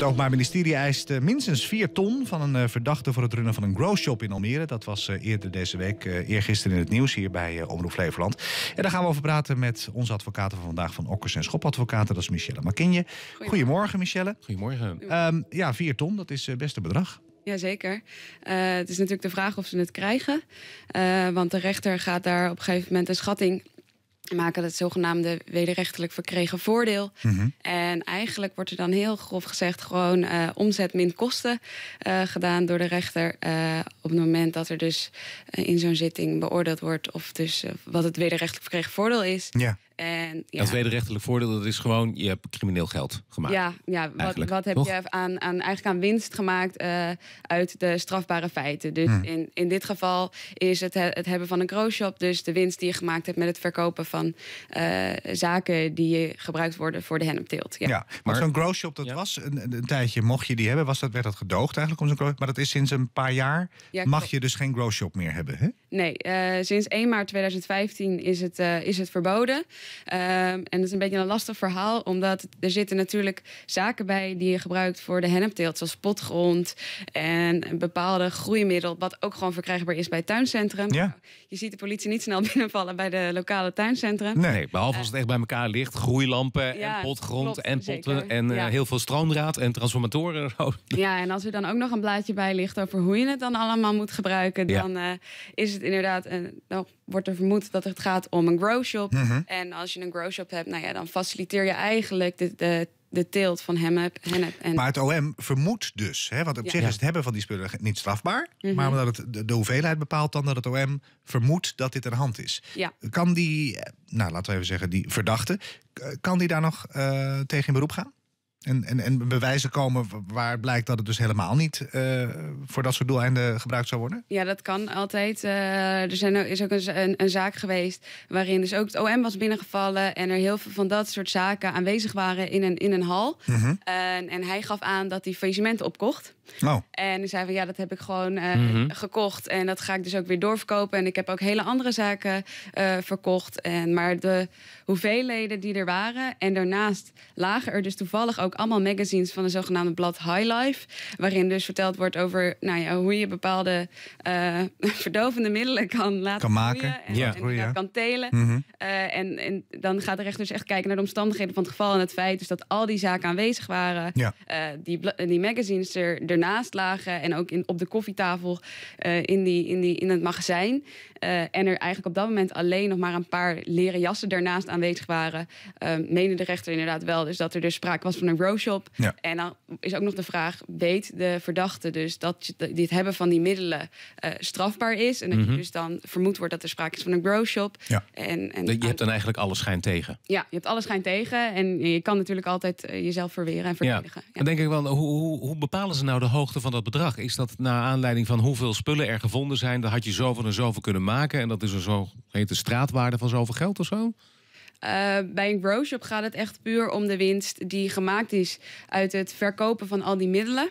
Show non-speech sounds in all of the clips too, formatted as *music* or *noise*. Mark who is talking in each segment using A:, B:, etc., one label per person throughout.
A: Het Openbaar Ministerie eist eh, minstens 4 ton van een eh, verdachte voor het runnen van een growshop in Almere. Dat was eh, eerder deze week, eergisteren in het nieuws hier bij Omroep Flevoland. En daar gaan we over praten met onze advocaten van vandaag van Okkers en Schopadvocaten. Dat is Michelle Makinje. Goedemorgen, Michelle. Goedemorgen. Ehm, ja, 4 ton, dat is best een bedrag.
B: Jazeker. Uh, het is natuurlijk de vraag of ze het krijgen. want de rechter gaat daar op een gegeven moment een schatting maken het zogenaamde wederrechtelijk verkregen voordeel. Mhm. En eigenlijk wordt er dan heel grof gezegd gewoon uh, omzet min kosten eh, gedaan door de rechter. Eh, op het moment dat er dus in zo'n zitting beoordeeld wordt of dus wat het wederrechtelijk verkregen voordeel is. En, ja. Dat
C: wederrechtelijk voordeel, dat is gewoon, je hebt crimineel geld gemaakt. Ja, ja wat, wat heb je
B: aan, aan, eigenlijk aan winst gemaakt eh, uit de strafbare feiten. Dus hmm. in, in dit geval is het, het hebben van een shop, dus de winst die je gemaakt hebt met het verkopen van eh, zaken die gebruikt worden voor de hennepteelt. Ja. ja.
A: maar, zo'n shop dat was een, een, tijdje, mocht je die hebben, was dat, werd dat gedoogd eigenlijk om zo'n Maar dat is sinds een paar jaar, mag je dus geen shop meer hebben, hè?
B: Nee, eh, sinds 1 maart 2015 is het, eh, is het verboden. Ehm, en dat is een beetje een lastig verhaal, omdat er zitten natuurlijk zaken bij die je gebruikt voor de hennepteelt, zoals potgrond en een bepaalde groeimiddel, wat ook gewoon verkrijgbaar is bij het tuincentrum. Ja. Je ziet de politie niet snel *laughs* binnenvallen bij de lokale tuincentrum. Nee, behalve als het
C: echt bij elkaar ligt, groeilampen en potgrond en potten en eh, heel veel stroomdraad en transformatoren. *laughs*
B: Ja, en als er dan ook nog een blaadje bij ligt over hoe je het dan allemaal moet gebruiken, dan is het inderdaad, een, eh, nou, wordt er vermoed dat het gaat om een grow shop. Mhm. En als je een grow shop hebt, nou ja, dan faciliteer je eigenlijk de, de de teelt van hennep. hennep en... Maar het
A: OM vermoedt dus, hè, want op zich is het hebben van die spullen niet strafbaar. Mhm. Maar omdat het de, de, hoeveelheid bepaalt dan dat het OM vermoedt dat dit aan de hand is. Ja. Kan die, eh, nou laten we even zeggen, die verdachte, kan die daar nog eh, tegen in beroep gaan? En, en, en bewijzen komen waar blijkt dat het dus helemaal niet eh, voor dat soort doeleinden gebruikt zou worden?
B: Ja, dat kan altijd. Eh, er zijn, is ook een, een, zaak geweest waarin dus ook het OM was binnengevallen en er heel veel van dat soort zaken aanwezig waren in een, in een hal. Mhm. en hij gaf aan dat hij faillissementen opkocht. Oh. En zei van ja, dat heb ik gewoon eh, mhm. gekocht. En dat ga ik dus ook weer doorverkopen. En ik heb ook hele andere zaken eh, verkocht. En, maar de hoeveelheden die er waren. En daarnaast lagen er dus toevallig ook allemaal magazines van de zogenaamde blad High Life. Waarin dus verteld wordt over nou ja, hoe je bepaalde eh, *laughs* verdovende middelen kan laten maken. Groeien en, kan telen. Mhm. en, dan gaat de rechter dus echt kijken naar de omstandigheden van het geval. En het feit dus dat al die zaken aanwezig waren. die, die magazines er, er ernaast lagen en ook in, op de koffietafel eh, in, die, in, die, in het magazijn. Eh, en er eigenlijk op dat moment alleen nog maar een paar leren jassen daarnaast aanwezig waren. Ehm, menen de rechter inderdaad wel dus dat er dus sprake was van een grow shop En dan is ook nog de vraag, weet de verdachte dus dat dit hebben van die middelen eh, strafbaar is? En dat je mhm. dus dan vermoed wordt dat er sprake is van een grow shop En, en,
C: je hebt dan eigenlijk alles schijn tegen.
B: Ja, je hebt alles schijn tegen en je kan natuurlijk altijd jezelf verweren en verdedigen.
C: Ja. ja. denk ik wel, hoe, bepalen ze nou de hoogte van dat bedrag? Is dat naar aanleiding van hoeveel spullen er gevonden zijn? dat had je zoveel en zoveel kunnen maken. En dat is een de straatwaarde van zoveel geld of zo?
B: Eh, bij een growshop gaat het echt puur om de winst die gemaakt is uit het verkopen van al die middelen.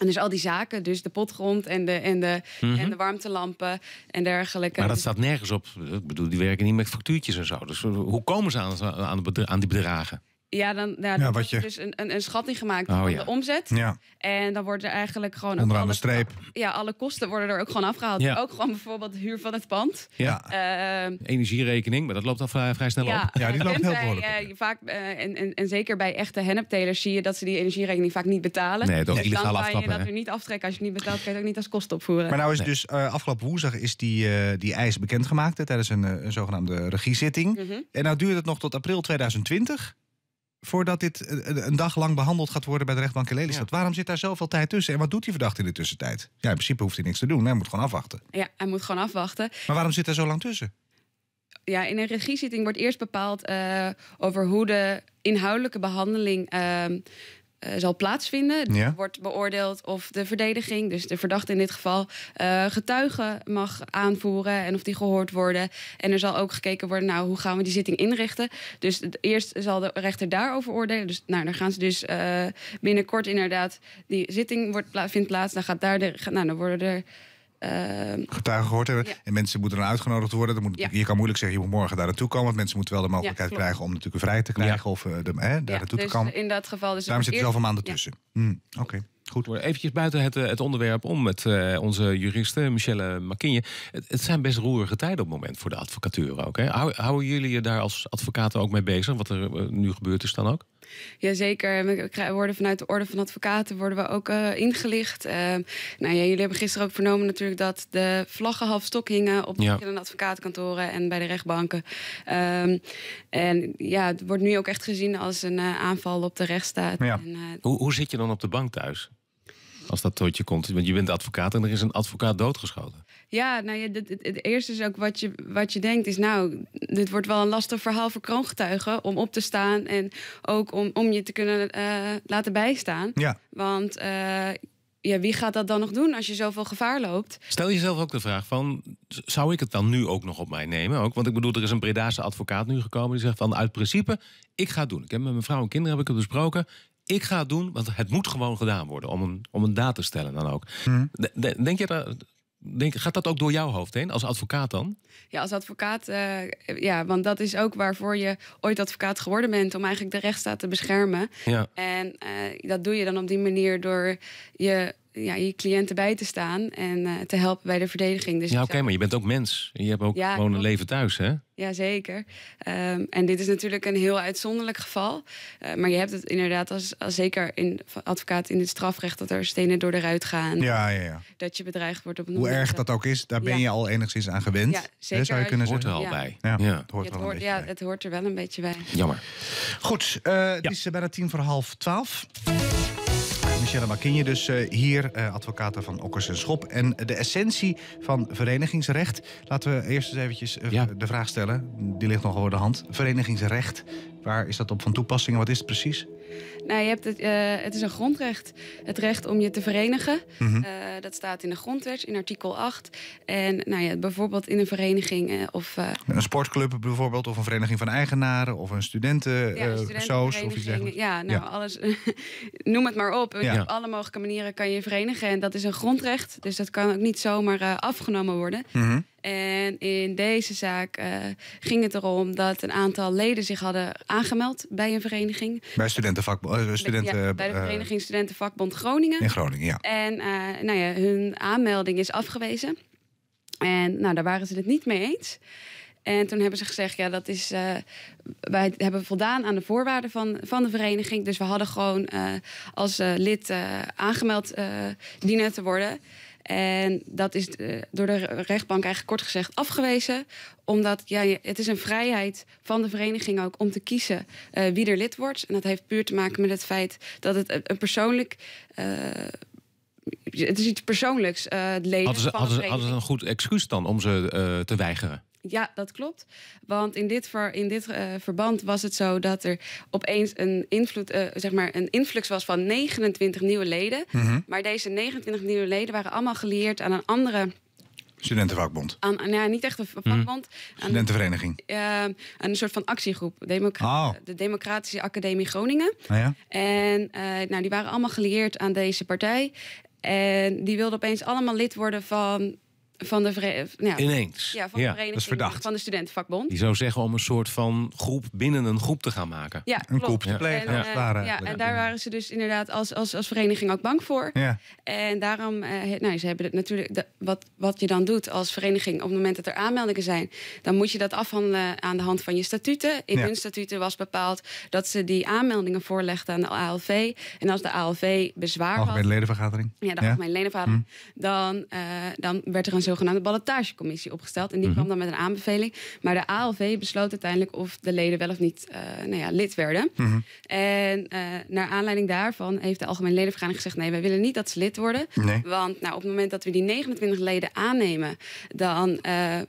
B: En dus al die zaken, dus de potgrond en de, en de, mhm. en de warmtelampen en dergelijke. Maar dat staat
C: nergens op. Ik bedoel, die werken niet met factuurtjes en zo. Dus eh, hoe komen ze aan, aan die bedragen?
B: Ja, dan wordt je... dus een, een, een, schatting gemaakt oh, van de omzet. Ja. En dan wordt er eigenlijk gewoon... Onderaan alle, de streep. Ja, alle kosten worden er ook gewoon afgehaald. Ook gewoon bijvoorbeeld de huur van het pand. Ja. Ehm,
C: energierekening, maar dat loopt al vrij, snel op. Ja, die loopt heel behoorlijk. Eh,
B: ja. vaak, uh, en, en, en, zeker bij echte henneptelers zie je dat ze die energierekening vaak niet betalen. Nee, toch illegaal aftrappen. Dan kan je dat er niet aftrekken. Als je het niet betaalt, kan je het ook niet als kosten opvoeren. Maar nou is nee. dus
A: eh, afgelopen woensdag is die, die eis bekendgemaakt... tijdens een, een zogenaamde regiezitting. Mhm. En nou duurt het nog tot april 2020 voordat dit eh, eh, een dag lang behandeld gaat worden bij de rechtbank in Lelystad. Waarom zit daar zoveel tijd tussen? En wat doet die verdachte in de tussentijd? Ja, in principe hoeft hij niks te doen. Hij moet gewoon afwachten.
B: Ja, hij moet gewoon afwachten.
A: Maar waarom zit er zo lang tussen?
B: Ja, in een regiezitting wordt eerst bepaald eh, over hoe de inhoudelijke behandeling ehm, eh, zal plaatsvinden. Wordt beoordeeld of de verdediging, dus de verdachte in dit geval, eh, getuigen mag aanvoeren en of die gehoord worden. En er zal ook gekeken worden, nou, hoe gaan we die zitting inrichten? Dus eerst zal de rechter daarover oordelen. Dus nou, dan gaan ze dus eh, binnenkort inderdaad, die zitting wordt, vindt plaats. Dan gaat daar de, nou, dan worden er Ehm,
A: getuigen gehoord hebben. En mensen moeten dan uitgenodigd worden. moet, Je kan moeilijk zeggen, je moet morgen daar naartoe komen. Want mensen moeten wel de mogelijkheid krijgen om natuurlijk een te krijgen. Of eh, de, hè, daar naartoe dus te komen. In
B: dat geval. Dus Daarom zit er zoveel maanden tussen. Hmm, Oké.
A: Okay. Goed. Even buiten het, eh, het, onderwerp om met
C: eh, onze juriste Michelle Makinje. Het, het, zijn best roerige tijden op het moment voor de advocatuur ook. Houden jullie je daar als advocaten ook mee bezig? Wat er nu gebeurd is dan ook?
B: Jazeker, we worden vanuit de Orde van Advocaten worden we ook eh, ingelicht. Ehm, nou ja, jullie hebben gisteren ook vernomen natuurlijk dat de vlaggen half stok hingen op ja. verschillende advocatenkantoren en bij de rechtbanken. Ehm, en ja, het wordt nu ook echt gezien als een eh, aanval op de rechtsstaat. Ja. Eh,
C: hoe, hoe zit je dan op de bank thuis? Als dat tot je komt. Want je bent advocaat en er is een advocaat doodgeschoten.
B: Ja, nou ja, het, het, eerste is ook wat je, wat je denkt is... nou, dit wordt wel een lastig verhaal voor kroongetuigen... om op te staan en ook om, om je te kunnen eh, laten bijstaan. Ja. Want eh, ja, wie gaat dat dan nog doen als je zoveel gevaar loopt?
C: Stel jezelf ook de vraag van... zou ik het dan nu ook nog op mij nemen? Ook, want ik bedoel, er is een Bredaanse advocaat nu gekomen... die zegt van uit principe, ik ga het doen. Ik heb met mijn vrouw en kinderen heb ik het besproken ik ga het doen, want het moet gewoon gedaan worden. Om een, om een daad te stellen dan ook. Mhm. Denk je dat... Denk, gaat dat ook door jouw hoofd heen, als advocaat dan?
B: Ja, als advocaat, eh, ja, want dat is ook waarvoor je ooit advocaat geworden bent, om eigenlijk de rechtsstaat te beschermen. Ja. En eh, dat doe je dan op die manier door je ja, je cliënten bij te staan en eh, te helpen bij de verdediging. Dus ja, oké, maar je
C: bent ook mens. Je hebt ook ja, gewoon een leven thuis, hè?
B: Jazeker. Um, ehm, en dit is natuurlijk een heel uitzonderlijk geval. Eh, maar je hebt het inderdaad, als, als zeker in advocaat in het strafrecht, dat er stenen door de ruit gaan. Ja, ja, ja. Dat je bedreigd wordt op een Hoe erg dat
A: ook is, daar ben je al enigszins aan gewend. Ja, zeker. zou je kunnen hoort er al bij. Ja, Het, hoort,
B: ja, het hoort er wel een beetje bij. Jammer. Goed, uh, het is bijna tien voor
A: half twaalf. Michelle Makinje dus eh, hier, eh, advocaat advocaten van Okkers en Schop. En de essentie van verenigingsrecht. Laten we eerst eens eventjes eh, de vraag stellen. Die ligt nogal voor de hand. Verenigingsrecht, waar is dat op van toepassing en wat is het precies?
B: Nou, je hebt het, eh, het is een grondrecht. Het recht om je te verenigen. Mhm. Eh, dat staat in de grondwet, in artikel 8. En nou ja, bijvoorbeeld in een vereniging eh, of...
A: een sportclub bijvoorbeeld, of een vereniging van eigenaren... of een studenten, ja, soos, of iets Ja, nou,
B: alles... *laughs* noem het maar op. Op alle mogelijke manieren kan je je verenigen. En dat is een grondrecht. Dus dat kan ook niet zomaar afgenomen worden. Mm en in deze zaak eh, ging het erom dat een aantal leden zich hadden aangemeld bij een vereniging.
A: Bij studentenvak, eh, studenten, bij, bij de eh, Vereniging
B: Studentenvakbond Groningen. In Groningen, ja. En nou ja, hun aanmelding is afgewezen. En nou, daar waren ze het niet mee eens. En toen hebben ze gezegd, ja, dat is. wij hebben voldaan aan de voorwaarden van, van de vereniging. Dus we hadden gewoon als lid aangemeld dienen te worden. En dat is eh, door de rechtbank eigenlijk kort gezegd afgewezen. Omdat ja, het is een vrijheid van de vereniging ook om te kiezen eh, wie er lid wordt. En dat heeft puur te maken met het feit dat het een persoonlijk. Eh, het is iets persoonlijks, het leden. van hadden, ze, hadden ze
C: een goed excuus dan om ze te weigeren?
B: Ja, dat klopt. Want in dit, ver, in dit eh, verband was het zo dat er opeens een, invloed, eh, zeg maar een influx was van 29 nieuwe leden. Mhm. Maar deze 29 nieuwe leden waren allemaal gelieerd aan een andere.
A: Studentenvakbond.
B: Aan, nou ja, niet echt een mhm. vakbond.
A: Studentenvereniging.
B: Eh, een soort van actiegroep. Oh. De Democratische Academie Groningen. Ah, ja. En nou, die waren allemaal gelieerd aan deze partij. En die wilden opeens allemaal lid worden van van de eh, ja. Ineens. Ja, van de ja, vereniging van de studentenvakbond. Die zou
C: zeggen om een soort van groep binnen een groep te gaan maken. Ja, een groep eh, En, ja. en
B: daar waren ze dus inderdaad als, als, als vereniging ook bang voor. Ja. En daarom, eh, nou, ze hebben het natuurlijk, wat, wat je dan doet als vereniging op het moment dat er aanmeldingen zijn, dan moet je dat afhandelen aan de hand van je statuten. In hun statuten was bepaald dat ze die aanmeldingen voorlegden aan de ALV. En als de ALV bezwaar Algemeen had. Algemene
A: ledenvergadering. Ja, de algemene ledenvergadering.
B: Hm. Dan, eh, dan werd er een zogenaamde ballotagecommissie opgesteld. En die mhm. kwam dan met een aanbeveling. Maar de ALV besloot uiteindelijk of de leden wel of niet eh, nou ja, lid werden. Mhm. En eh, naar aanleiding daarvan heeft de Algemene Ledenvergadering gezegd: nee, wij willen niet dat ze lid worden. Want nou, op het moment dat we die 29 leden aannemen, dan eh,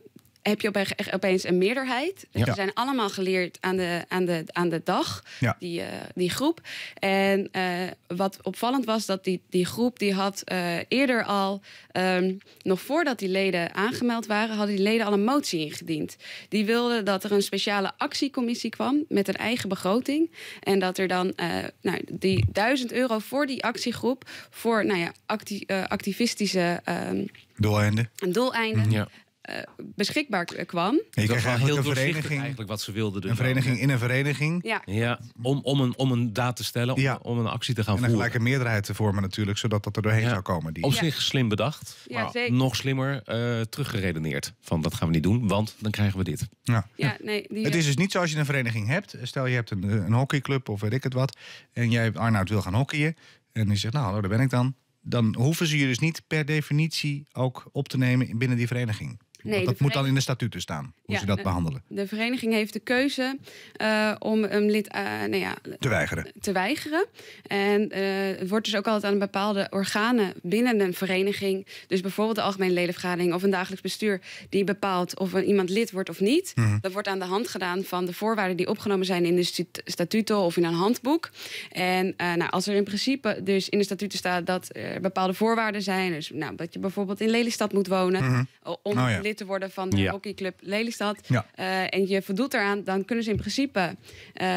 B: heb je opeens een meerderheid. Ze zijn allemaal geleerd aan de, aan de, aan de dag, die, uh, die groep. En uh, wat opvallend was, dat die, die groep die had uh, eerder al, um, nog voordat die leden aangemeld waren, hadden die leden al een motie ingediend. Die wilden dat er een speciale actiecommissie kwam met een eigen begroting. En dat er dan nou, die duizend euro voor die actiegroep, voor nou ja, acti activistische. Um, doeleinden. Doeleinden. Ja. Eh, beschikbaar kwam.
A: Je kreeg heel een
C: vereniging, eigenlijk wat ze wilden. doen. Dus een vereniging in een vereniging. Ja. om, om, een, om een daad te stellen,
A: om, om een actie te gaan voeren. En een gelijke meerderheid te vormen natuurlijk, zodat dat er doorheen zou komen. Die... Op zich
C: slim bedacht, maar nog slimmer eh, teruggeredeneerd. Van dat gaan we niet doen, want dan krijgen we dit. Ja.
B: nee, het is eh, dus niet
A: zo als je een vereniging hebt. Stel je hebt een, een hockeyclub of weet ik het wat. En jij, Arnoud, wil gaan hockeyen. En die zegt, nou hallo, daar ben ik dan dan hoeven ze je dus niet per definitie ook op te nemen binnen die vereniging.
B: Nee, dat moet dan in de
A: statuten staan, hoe ze dat behandelen.
B: De vereniging heeft de keuze eh, om een lid eh, nou ja, te weigeren. Te weigeren. En eh, het wordt dus ook altijd aan bepaalde organen binnen een vereniging, dus bijvoorbeeld de algemene ledenvergadering of een dagelijks bestuur, die bepaalt of iemand lid wordt of niet. Mhm. Dat wordt aan de hand gedaan van de voorwaarden die opgenomen zijn in de statuten of in een handboek. En nou, als er in principe dus in de statuten staat dat er bepaalde voorwaarden zijn, dus nou, dat je bijvoorbeeld in Lelystad moet wonen mhm. om oh lid te worden van de hockeyclub Lelystad. Eh, en je voldoet eraan, dan kunnen ze in principe, eh,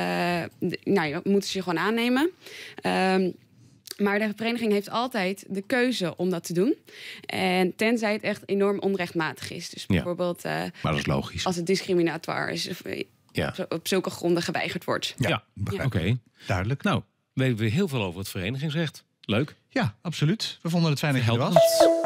B: nou, moeten ze je gewoon aannemen. Ehm, maar de vereniging heeft altijd de keuze om dat te doen. En tenzij het echt enorm onrechtmatig is. Dus bijvoorbeeld. Eh, maar dat is logisch. Als het discriminatoire is. Of, ja. op zulke gronden geweigerd wordt. Ja,
C: ja. oké. Duidelijk. Nou, weten we heel veel over het verenigingsrecht. Leuk. Ja, absoluut. We vonden het fijn dat je was.